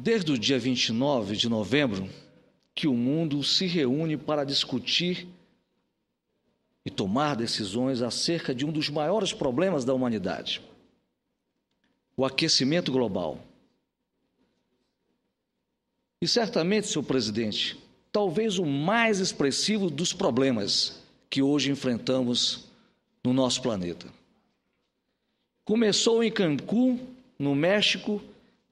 Desde o dia 29 de novembro, que o mundo se reúne para discutir e tomar decisões acerca de um dos maiores problemas da humanidade: o aquecimento global. E certamente, senhor presidente, talvez o mais expressivo dos problemas que hoje enfrentamos no nosso planeta. Começou em Cancún, no México,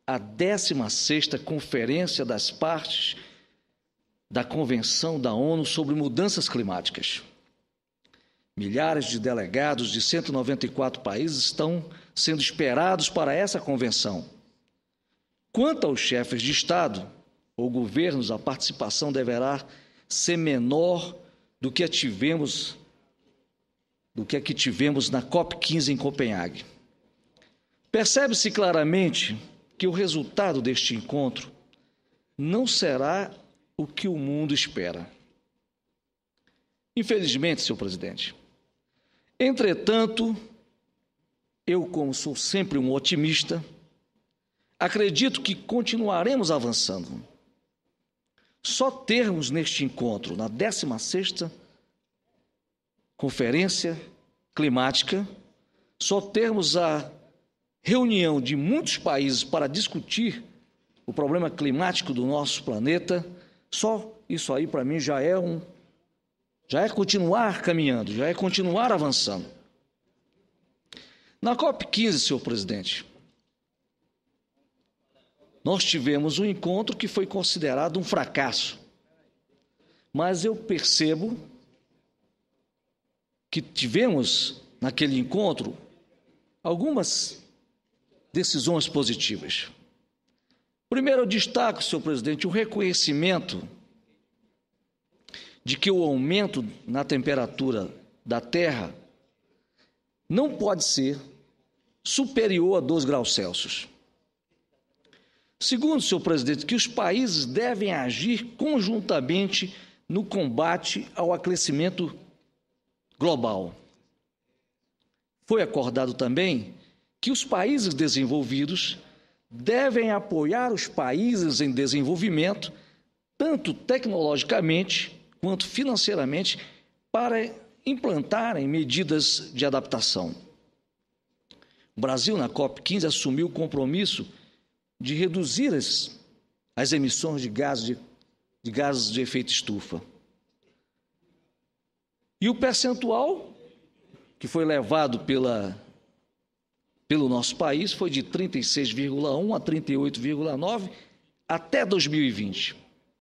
a 16ª Conferência das Partes da Convenção da ONU sobre Mudanças Climáticas. Milhares de delegados de 194 países estão sendo esperados para essa convenção. Quanto aos chefes de Estado ou governos, a participação deverá ser menor do que a tivemos do que a que tivemos na COP15 em Copenhague. Percebe-se claramente que o resultado deste encontro não será o que o mundo espera. Infelizmente, senhor presidente. Entretanto, eu, como sou sempre um otimista, acredito que continuaremos avançando. Só termos neste encontro, na 16ª Conferência Climática, só termos a reunião de muitos países para discutir o problema climático do nosso planeta, só isso aí para mim já é um já é continuar caminhando, já é continuar avançando. Na COP 15, senhor presidente, nós tivemos um encontro que foi considerado um fracasso. Mas eu percebo que tivemos naquele encontro algumas decisões positivas. Primeiro, eu destaco, senhor presidente, o reconhecimento de que o aumento na temperatura da Terra não pode ser superior a 2 graus Celsius. Segundo, senhor presidente, que os países devem agir conjuntamente no combate ao aquecimento global. Foi acordado também que os países desenvolvidos devem apoiar os países em desenvolvimento, tanto tecnologicamente quanto financeiramente, para implantarem medidas de adaptação. O Brasil, na COP15, assumiu o compromisso de reduzir as, as emissões de gases de, de gases de efeito estufa. E o percentual que foi levado pela pelo nosso país foi de 36,1 a 38,9 até 2020.